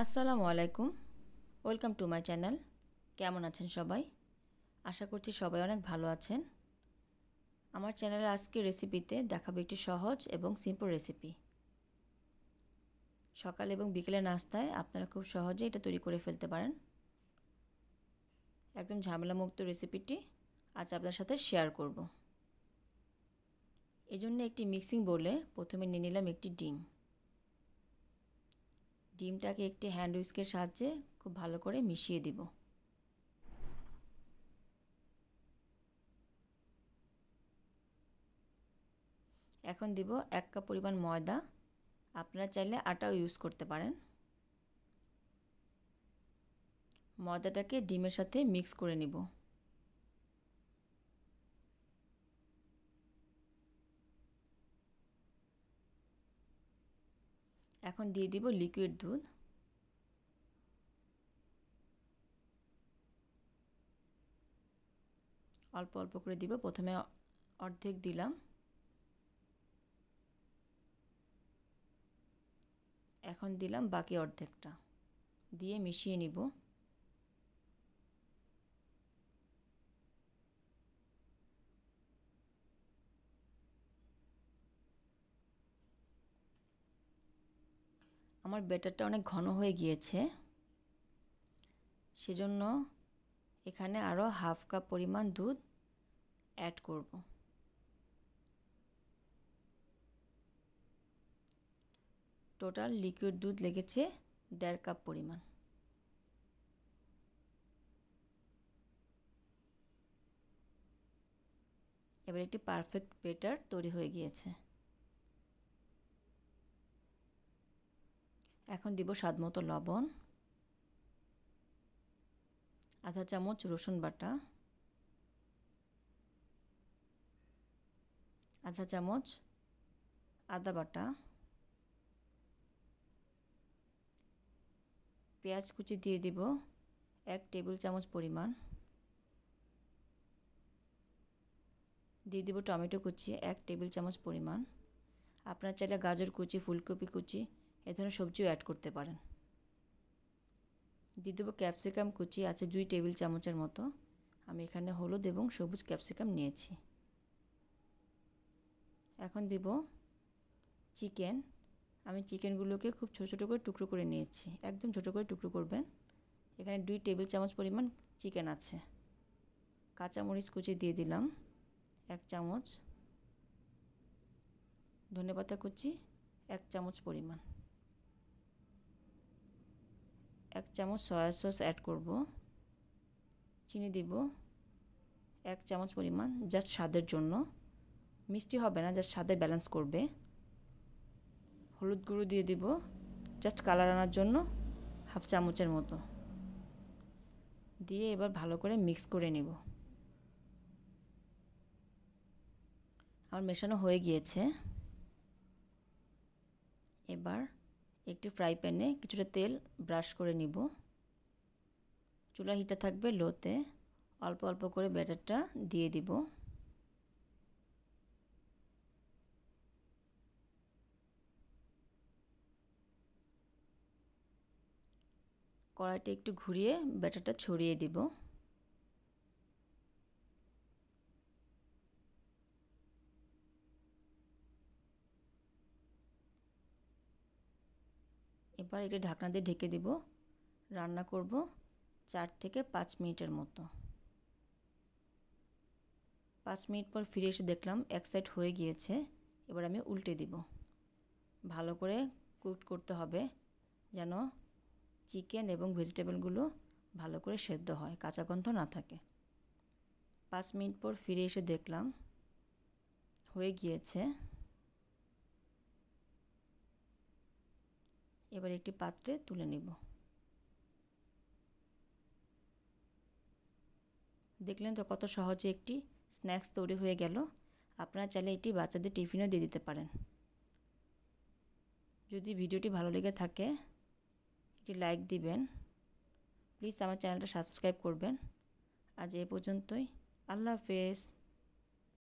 আসসালামু আলাইকুম welcome to my channel কেমন আছেন সবাই আশা করছি সবাই অনেক ভালো আছেন আমার চ্যানেলে আজকে রেসিপিতে দেখাবো একটি সহজ এবং সিম্পল রেসিপি সকাল এবং বিকেলে নাস্তায় আপনারা খুব সহজে এটা তৈরি করে ফেলতে পারেন একদম ঝামেলামুক্ত রেসিপিটি আজ আপনার সাথে শেয়ার করব এজন্য একটি মিক্সিং বোলে প্রথমে নিয়ে নিলাম একটি ডিম ডিমটাকে একটি হ্যান্ড উইস্কের সাহায্যে খুব ভালো করে মিশিয়ে দিব এখন দিব এক কাপ পরিমাণ ময়দা আপনারা চাইলে আটাও ইউজ করতে পারেন ময়দাটাকে ডিমের সাথে মিক্স করে নিব এখন দিয়ে দিব লিকুইড দুধ অল্প অল্প করে দিব প্রথমে অর্ধেক দিলাম এখন দিলাম বাকি অর্ধেকটা দিয়ে মিশিয়ে নিব আমার ব্যাটারটা অনেক ঘন হয়ে গিয়েছে সেজন্য এখানে আরও হাফ কাপ পরিমাণ দুধ অ্যাড করব টোটাল লিকুইড দুধ লেগেছে দেড় কাপ পরিমাণ এবার একটি পারফেক্ট বেটার তৈরি হয়ে গিয়েছে এখন দিব স্বাদ মতো লবণ আধা চামচ রসুন বাটা আধা চামচ আদা বাটা পেঁয়াজ কুচি দিয়ে দিব এক টেবিল চামচ পরিমাণ দিয়ে দিব টমেটো কুচি এক টেবিল চামচ পরিমাণ আপনার চাইলে গাজর কুচি ফুলকপি কুচি এ ধরনের সবজিও অ্যাড করতে পারেন দিয়ে দেবো ক্যাপসিকাম কুচি আছে দুই টেবিল চামচের মতো আমি এখানে হলুদ এবং সবুজ ক্যাপসিকাম নিয়েছি এখন দেব চিকেন আমি চিকেনগুলোকে খুব ছোটো ছোটো করে টুকরো করে নিয়েছি একদম ছোটো করে টুকরো করবেন এখানে দুই টেবিল চামচ পরিমাণ চিকেন আছে কাঁচামরিচ কুচি দিয়ে দিলাম এক চামচ ধনেপাতা কুচি এক চামচ পরিমাণ এক চামচ সয়া সস অ্যাড করব চিনি দিব এক চামচ পরিমাণ জাস্ট স্বাদের জন্য মিষ্টি হবে না জাস্ট স্বাদে ব্যালেন্স করবে হলুদ গুঁড়ো দিয়ে দিব জাস্ট কালার আনার জন্য হাফ চামচের মতো দিয়ে এবার ভালো করে মিক্স করে নেব আমার মেশানো হয়ে গিয়েছে এবার একটি ফ্রাই প্যানে কিছুটা তেল ব্রাশ করে নিব চুলা হিটটা থাকবে লোতে অল্প অল্প করে ব্যাটারটা দিয়ে দিব কড়াইটা একটু ঘুরিয়ে ব্যাটারটা ছড়িয়ে দিব এবার এটা ঢাকনা দিয়ে ঢেকে দেব রান্না করব চার থেকে পাঁচ মিনিটের মতো পাঁচ মিনিট পর ফিরে এসে দেখলাম এক সাইড হয়ে গিয়েছে এবার আমি উল্টে দিব ভালো করে কুক করতে হবে যেন চিকেন এবং ভেজিটেবলগুলো ভালো করে সেদ্ধ হয় কাঁচা গন্ধ না থাকে পাঁচ মিনিট পর ফিরে এসে দেখলাম হয়ে গিয়েছে এবার একটি পাত্রে তুলে নেব দেখলেন তো কত সহজে একটি স্ন্যাক্স তৈরি হয়ে গেল আপনারা চাইলে এটি বাচ্চাদের টিফিনও দিয়ে দিতে পারেন যদি ভিডিওটি ভালো লেগে থাকে একটি লাইক দিবেন প্লিজ আমার চ্যানেলটা সাবস্ক্রাইব করবেন আজ এ পর্যন্তই আল্লাহ হাফেজ